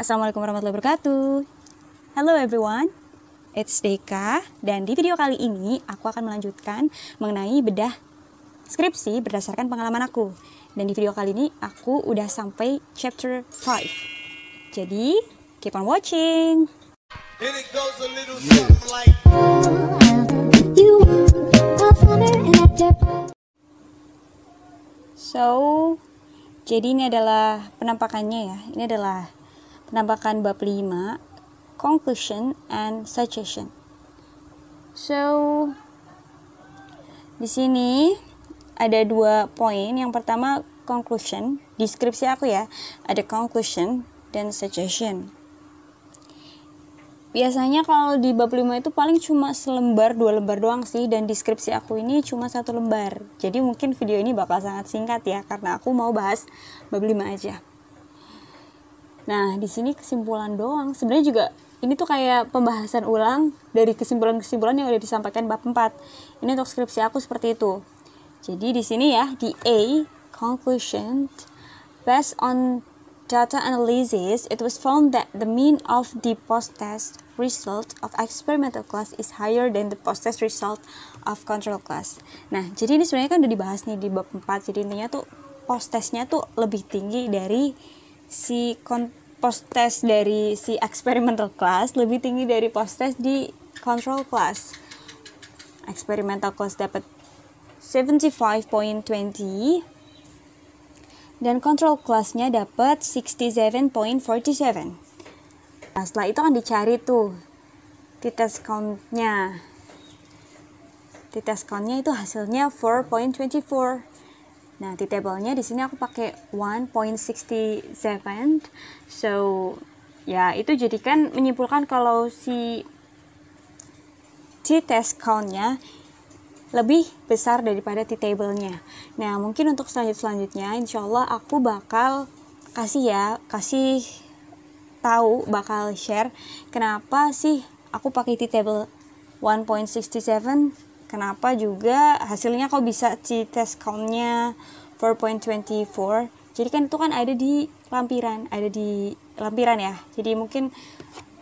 Assalamualaikum warahmatullahi wabarakatuh. Hello everyone. It's Deka dan di video kali ini aku akan melanjutkan mengenai bedah skripsi berdasarkan pengalaman aku. Dan di video kali ini aku udah sampai chapter 5. Jadi, keep on watching. So, jadi ini adalah penampakannya ya. Ini adalah penampakan bab 5 conclusion and suggestion so di sini ada dua poin yang pertama conclusion deskripsi aku ya ada conclusion dan suggestion biasanya kalau di bab 5 itu paling cuma selembar dua lembar doang sih dan deskripsi aku ini cuma satu lembar jadi mungkin video ini bakal sangat singkat ya karena aku mau bahas bab 5 aja Nah, di sini kesimpulan doang. Sebenarnya juga ini tuh kayak pembahasan ulang dari kesimpulan-kesimpulan yang udah disampaikan bab 4. Ini untuk skripsi aku seperti itu. Jadi di sini ya, di A, conclusion, based on data analysis, it was found that the mean of the post-test result of experimental class is higher than the post-test result of control class. Nah, jadi ini sebenarnya kan udah dibahas nih di bab 4. Jadi intinya tuh post-testnya tuh lebih tinggi dari si post test dari si experimental class lebih tinggi dari post test di control class. Experimental class dapat 75.20 dan control classnya dapat 67.47. Nah, setelah itu akan dicari tuh t-test count-nya. T-test count-nya itu hasilnya 4.24. Nah, di table di sini aku pakai 1.67. So, ya itu jadikan menyimpulkan kalau si t test count-nya lebih besar daripada t table-nya. Nah, mungkin untuk selanjut-selanjutnya insya Allah aku bakal kasih ya, kasih tahu bakal share kenapa sih aku pakai t table 1.67 Kenapa juga hasilnya kau bisa si test countnya 4.24 jadi kan itu kan ada di lampiran ada di lampiran ya jadi mungkin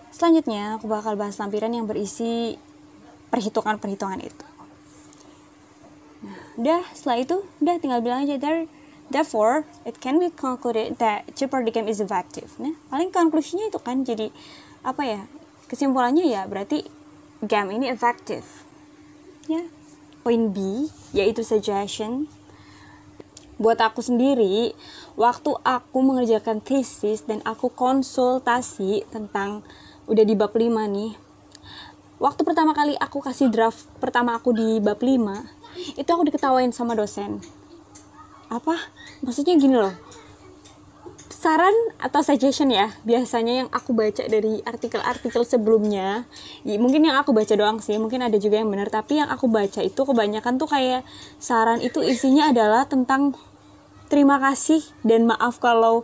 selanjutnya aku bakal bahas lampiran yang berisi perhitungan-perhitungan itu nah, udah setelah itu udah tinggal bilang aja there Therefore, it can be concluded that Jeopardy game is effective. Nah, paling konklusinya itu kan jadi apa ya? Kesimpulannya ya berarti game ini effective selanjutnya poin B yaitu suggestion buat aku sendiri waktu aku mengerjakan tesis dan aku konsultasi tentang udah di bab 5 nih waktu pertama kali aku kasih draft pertama aku di bab 5 itu aku diketawain sama dosen apa maksudnya gini loh saran atau suggestion ya biasanya yang aku baca dari artikel-artikel sebelumnya ya, mungkin yang aku baca doang sih mungkin ada juga yang benar tapi yang aku baca itu kebanyakan tuh kayak saran itu isinya adalah tentang terima kasih dan maaf kalau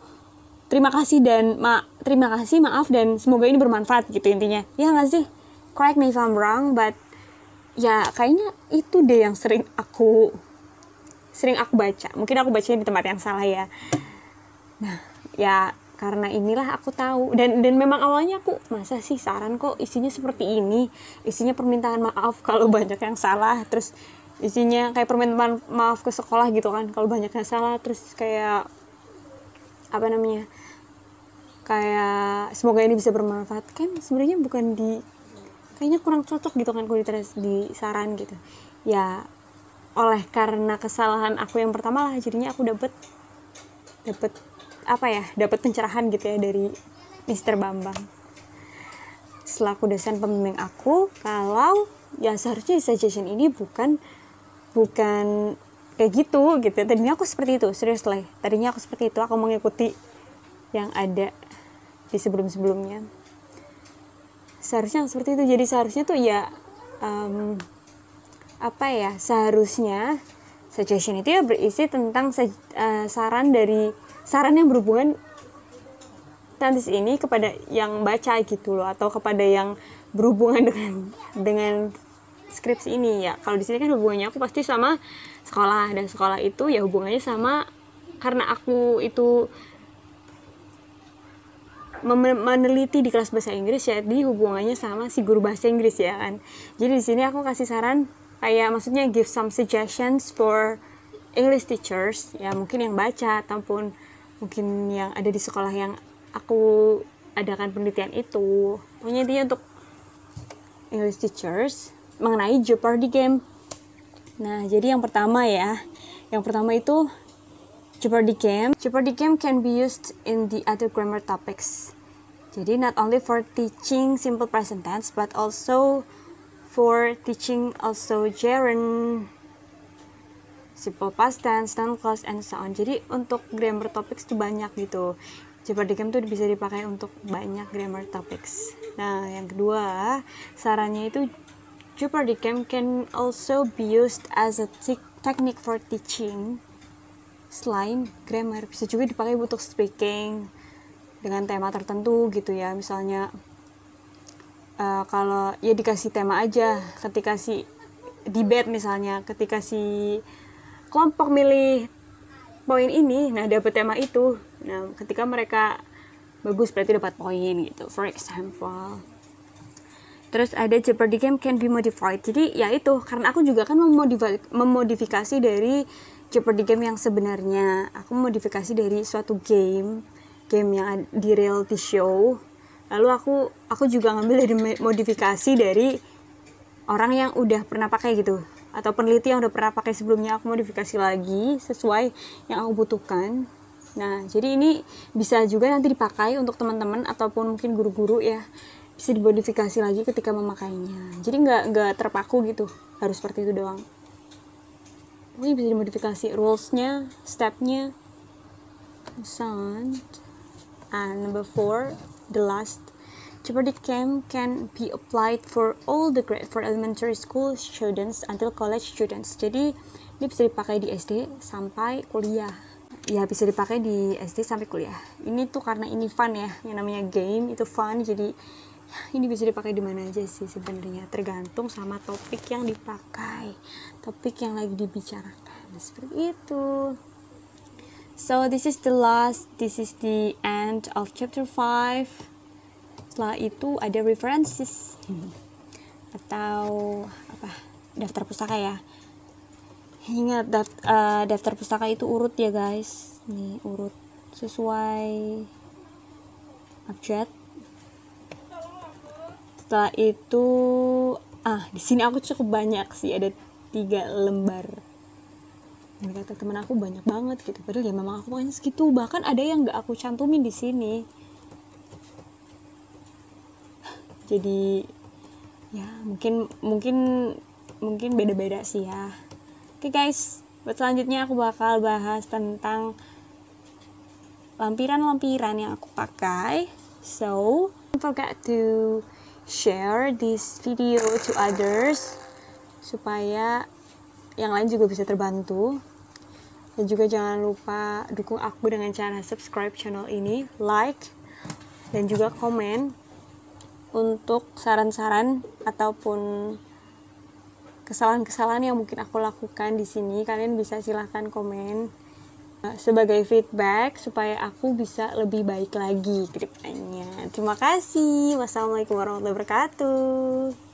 terima kasih dan ma terima kasih maaf dan semoga ini bermanfaat gitu intinya ya nggak sih correct me if I'm wrong but ya kayaknya itu deh yang sering aku sering aku baca mungkin aku bacanya di tempat yang salah ya nah ya karena inilah aku tahu dan dan memang awalnya aku masa sih saran kok isinya seperti ini isinya permintaan maaf kalau banyak yang salah terus isinya kayak permintaan maaf ke sekolah gitu kan kalau banyak yang salah terus kayak apa namanya kayak semoga ini bisa bermanfaat kan sebenarnya bukan di kayaknya kurang cocok gitu kan kalau di saran gitu ya oleh karena kesalahan aku yang pertama lah jadinya aku dapet dapet apa ya dapat pencerahan gitu ya dari Mr. Bambang selaku dosen pembimbing aku kalau ya seharusnya suggestion ini bukan bukan kayak gitu gitu tadinya aku seperti itu serius lah tadinya aku seperti itu aku mengikuti yang ada di sebelum sebelumnya seharusnya seperti itu jadi seharusnya tuh ya um, apa ya seharusnya suggestion itu ya berisi tentang uh, saran dari saran yang berhubungan tantis ini kepada yang baca gitu loh atau kepada yang berhubungan dengan dengan skripsi ini ya kalau di sini kan hubungannya aku pasti sama sekolah dan sekolah itu ya hubungannya sama karena aku itu meneliti di kelas bahasa Inggris ya di hubungannya sama si guru bahasa Inggris ya kan jadi di sini aku kasih saran kayak maksudnya give some suggestions for English teachers ya mungkin yang baca ataupun mungkin yang ada di sekolah yang aku adakan penelitian itu pokoknya intinya untuk English teachers mengenai Jeopardy game nah jadi yang pertama ya yang pertama itu Jeopardy game Jeopardy game can be used in the other grammar topics jadi not only for teaching simple present tense but also for teaching also gerund simple past tense, tense class, and so on. Jadi untuk grammar topics itu banyak gitu. Jeopardy Dikem tuh bisa dipakai untuk banyak grammar topics. Nah, yang kedua, sarannya itu Jeopardy Dikem can also be used as a technique for teaching selain grammar bisa juga dipakai untuk speaking dengan tema tertentu gitu ya misalnya uh, kalau ya dikasih tema aja ketika si debate misalnya ketika si kelompok milih poin ini nah dapat tema itu nah ketika mereka bagus berarti dapat poin gitu for example terus ada Jeopardy game can be modified jadi ya itu karena aku juga kan memodifikasi dari Jeopardy game yang sebenarnya aku modifikasi dari suatu game game yang di reality show lalu aku aku juga ngambil dari modifikasi dari orang yang udah pernah pakai gitu atau peneliti yang udah pernah pakai sebelumnya aku modifikasi lagi sesuai yang aku butuhkan nah jadi ini bisa juga nanti dipakai untuk teman-teman ataupun mungkin guru-guru ya bisa dimodifikasi lagi ketika memakainya jadi nggak nggak terpaku gitu harus seperti itu doang ini bisa dimodifikasi rulesnya stepnya sound and number four the last Jeopardy camp can be applied for all the grade for elementary school students until college students. Jadi ini bisa dipakai di SD sampai kuliah. Ya bisa dipakai di SD sampai kuliah. Ini tuh karena ini fun ya, yang namanya game itu fun. Jadi ini bisa dipakai di mana aja sih sebenarnya tergantung sama topik yang dipakai topik yang lagi dibicarakan seperti itu so this is the last this is the end of chapter 5 setelah itu ada references atau apa daftar pustaka ya ingat daft, uh, eh, daftar pustaka itu urut ya guys nih urut sesuai objek setelah itu ah di sini aku cukup banyak sih ada tiga lembar dan kata teman aku banyak banget gitu padahal ya memang aku makanya segitu bahkan ada yang nggak aku cantumin di sini jadi ya mungkin mungkin mungkin beda-beda sih ya oke okay, guys buat selanjutnya aku bakal bahas tentang lampiran-lampiran yang aku pakai so don't forget to share this video to others supaya yang lain juga bisa terbantu dan juga jangan lupa dukung aku dengan cara subscribe channel ini like dan juga komen untuk saran-saran ataupun kesalahan-kesalahan yang mungkin aku lakukan di sini kalian bisa silahkan komen eh, sebagai feedback supaya aku bisa lebih baik lagi kedepannya. Terima kasih. Wassalamualaikum warahmatullahi wabarakatuh.